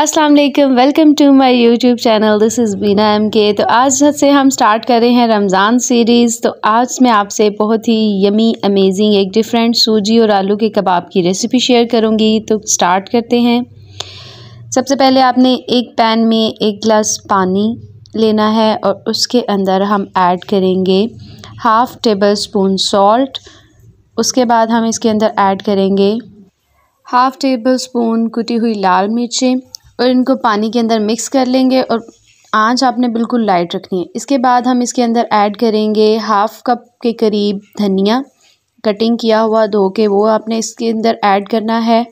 Aslam welcome to my YouTube channel this is Bina M K तो आज से हम स्टार्ट कर रहे हैं रमज़ान सीरीज़ तो आज मैं आपसे बहुत ही यमी अमेजिंग एक डिफरेंट सूजी और आलू के कबाब की रेसिपी शेयर करूँगी तो स्टार्ट करते हैं सबसे पहले आपने एक पैन में एक गिलास पानी लेना है और उसके अंदर हम ऐड करेंगे हाफ़ टेबल स्पून सॉल्ट उसके बाद हम इसके अंदर ऐड करेंगे हाफ़ टेबल स्पून कुटी हुई लाल मिर्चें और इनको पानी के अंदर मिक्स कर लेंगे और आंच आपने बिल्कुल लाइट रखनी है इसके बाद हम इसके अंदर ऐड करेंगे हाफ़ कप के करीब धनिया कटिंग किया हुआ धो के वो आपने इसके अंदर ऐड करना है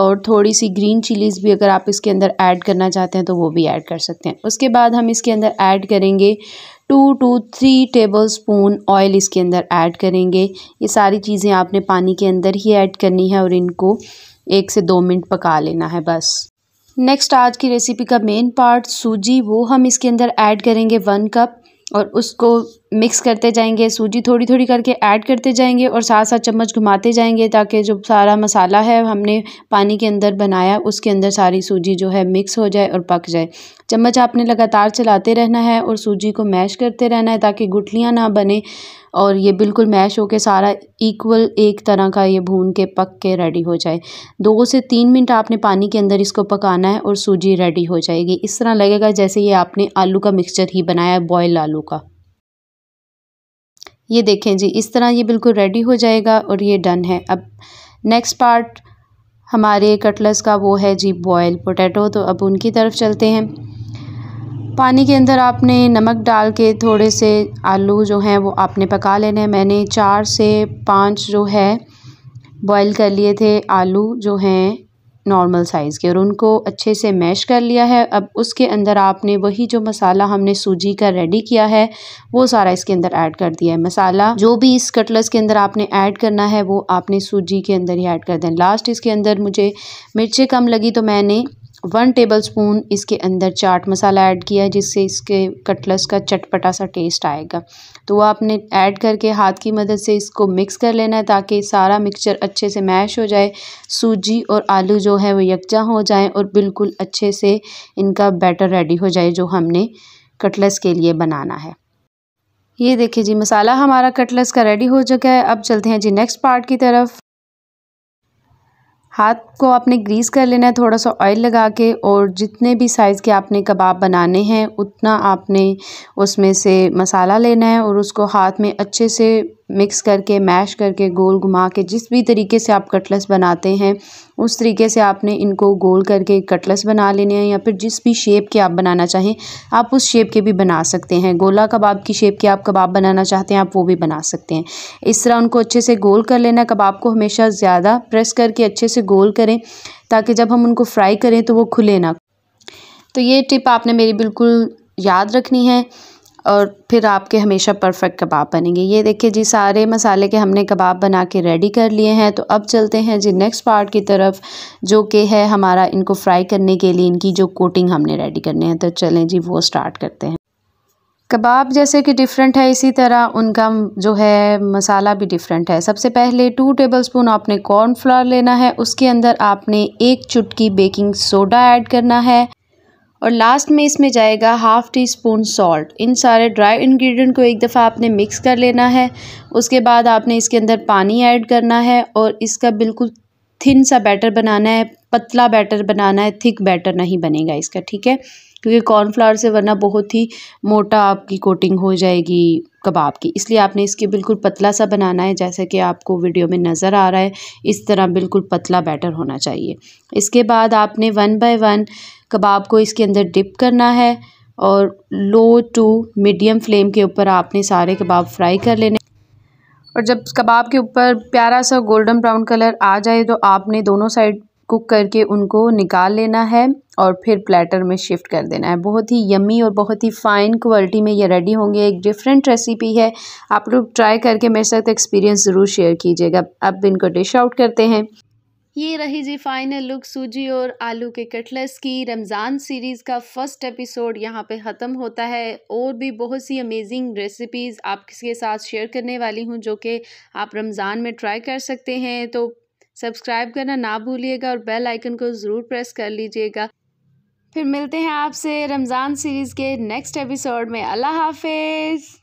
और थोड़ी सी ग्रीन चिलीज़ भी अगर आप इसके अंदर ऐड करना चाहते हैं तो वो भी ऐड कर सकते हैं उसके बाद हम इसके अंदर ऐड करेंगे two to three tablespoon oil इसके अंदर ऐड करेंगे ये सारी चीज़ें आपने पानी के अंदर ही ऐड करनी है और इनको एक से दो मिनट पका लेना है बस नेक्स्ट आज की रेसिपी का मेन पार्ट सूजी वो हम इसके अंदर ऐड करेंगे वन कप और उसको मिक्स करते जाएंगे सूजी थोड़ी थोड़ी करके ऐड करते जाएंगे और साथ साथ चम्मच घुमाते जाएंगे ताकि जो सारा मसाला है हमने पानी के अंदर बनाया उसके अंदर सारी सूजी जो है मिक्स हो जाए और पक जाए चम्मच आपने लगातार चलाते रहना है और सूजी को मैश करते रहना है ताकि गुठलियाँ ना बने और ये बिल्कुल मैश के सारा इक्वल एक तरह का ये भून के पक के रेडी हो जाए दो से तीन मिनट आपने पानी के अंदर इसको पकाना है और सूजी रेडी हो जाएगी इस तरह लगेगा जैसे ये आपने आलू का मिक्सचर ही बनाया है बॉयल आलू का ये देखें जी इस तरह ये बिल्कुल रेडी हो जाएगा और ये डन है अब नेक्स्ट पार्ट हमारे कटलस का वो है जी बॉयल पोटैटो तो अब उनकी तरफ चलते हैं पानी के अंदर आपने नमक डाल के थोड़े से आलू जो हैं वो आपने पका लेने हैं मैंने चार से पाँच जो है बॉयल कर लिए थे आलू जो हैं नॉर्मल साइज़ के और उनको अच्छे से मैश कर लिया है अब उसके अंदर आपने वही जो मसाला हमने सूजी का रेडी किया है वो सारा इसके अंदर ऐड कर दिया है मसाला जो भी इस कटलस के अंदर आपने ऐड करना है वो आपने सूजी के अंदर ही ऐड कर दें लास्ट इसके अंदर मुझे मिर्चें कम लगी तो मैंने वन टेबलस्पून इसके अंदर चाट मसाला ऐड किया है जिससे इसके कटलस का चटपटा सा टेस्ट आएगा तो वह आपने ऐड करके हाथ की मदद से इसको मिक्स कर लेना है ताकि सारा मिक्सचर अच्छे से मैश हो जाए सूजी और आलू जो है वो यकजा हो जाए और बिल्कुल अच्छे से इनका बैटर रेडी हो जाए जो हमने कटलस के लिए बनाना है ये देखिए जी मसाला हमारा कटलस का रेडी हो चुका है अब चलते हैं जी नेक्स्ट पार्ट की तरफ हाथ को आपने ग्रीस कर लेना है थोड़ा सा ऑयल लगा के और जितने भी साइज़ के आपने कबाब बनाने हैं उतना आपने उसमें से मसाला लेना है और उसको हाथ में अच्छे से मिक्स करके मैश करके गोल घुमा के जिस भी तरीके से आप कटलस बनाते हैं उस तरीके से आपने इनको गोल करके कटलस बना लेने हैं या फिर जिस भी शेप के आप बनाना चाहें आप उस शेप के भी बना सकते हैं गोला कबाब की शेप के आप कबाब बनाना चाहते हैं आप वो भी बना सकते हैं इस तरह उनको अच्छे से गोल कर लेना कबाब को हमेशा ज़्यादा प्रेस करके अच्छे से गोल करें ताकि जब हम उनको फ्राई करें तो वो खुले ना तो ये टिप आपने मेरी बिल्कुल याद रखनी है और फिर आपके हमेशा परफेक्ट कबाब बनेंगे ये देखिए जी सारे मसाले के हमने कबाब बना के रेडी कर लिए हैं तो अब चलते हैं जी नेक्स्ट पार्ट की तरफ जो कि है हमारा इनको फ्राई करने के लिए इनकी जो कोटिंग हमने रेडी करनी है तो चलें जी वो स्टार्ट करते हैं कबाब जैसे कि डिफरेंट है इसी तरह उनका जो है मसाला भी डिफरेंट है सबसे पहले टू टेबलस्पून आपने कॉर्नफ्लावर लेना है उसके अंदर आपने एक चुटकी बेकिंग सोडा ऐड करना है और लास्ट में इसमें जाएगा हाफ़ टी स्पून सॉल्ट इन सारे ड्राई इंग्रेडिएंट को एक दफ़ा आपने मिक्स कर लेना है उसके बाद आपने इसके अंदर पानी ऐड करना है और इसका बिल्कुल थिन सा बैटर बनाना है पतला बैटर बनाना है थिक बैटर नहीं बनेगा इसका ठीक है क्योंकि कॉर्नफ्लावर से वरना बहुत ही मोटा आपकी कोटिंग हो जाएगी कबाब की इसलिए आपने इसके बिल्कुल पतला सा बनाना है जैसे कि आपको वीडियो में नज़र आ रहा है इस तरह बिल्कुल पतला बैटर होना चाहिए इसके बाद आपने वन बाय वन कबाब को इसके अंदर डिप करना है और लो टू मीडियम फ्लेम के ऊपर आपने सारे कबाब फ्राई कर लेने और जब कबाब के ऊपर प्यारा सा गोल्डन ब्राउन कलर आ जाए तो आपने दोनों साइड कुक करके उनको निकाल लेना है और फिर प्लेटर में शिफ्ट कर देना है बहुत ही यमी और बहुत ही फ़ाइन क्वालिटी में ये रेडी होंगे एक डिफरेंट रेसिपी है आप लोग ट्राई करके मेरे साथ एक्सपीरियंस ज़रूर शेयर कीजिएगा अब इनको डिश आउट करते हैं ये रही जी फाइनल लुक सूजी और आलू के कटलेस की रमज़ान सीरीज़ का फर्स्ट एपिसोड यहाँ पे ख़त्म होता है और भी बहुत सी अमेजिंग रेसिपीज़ आपके साथ शेयर करने वाली हूँ जो कि आप रमज़ान में ट्राई कर सकते हैं तो सब्सक्राइब करना ना भूलिएगा और बेल आइकन को ज़रूर प्रेस कर लीजिएगा फिर मिलते हैं आपसे रमज़ान सीरीज़ के नेक्स्ट एपिसोड में अल्लाह हाफिज़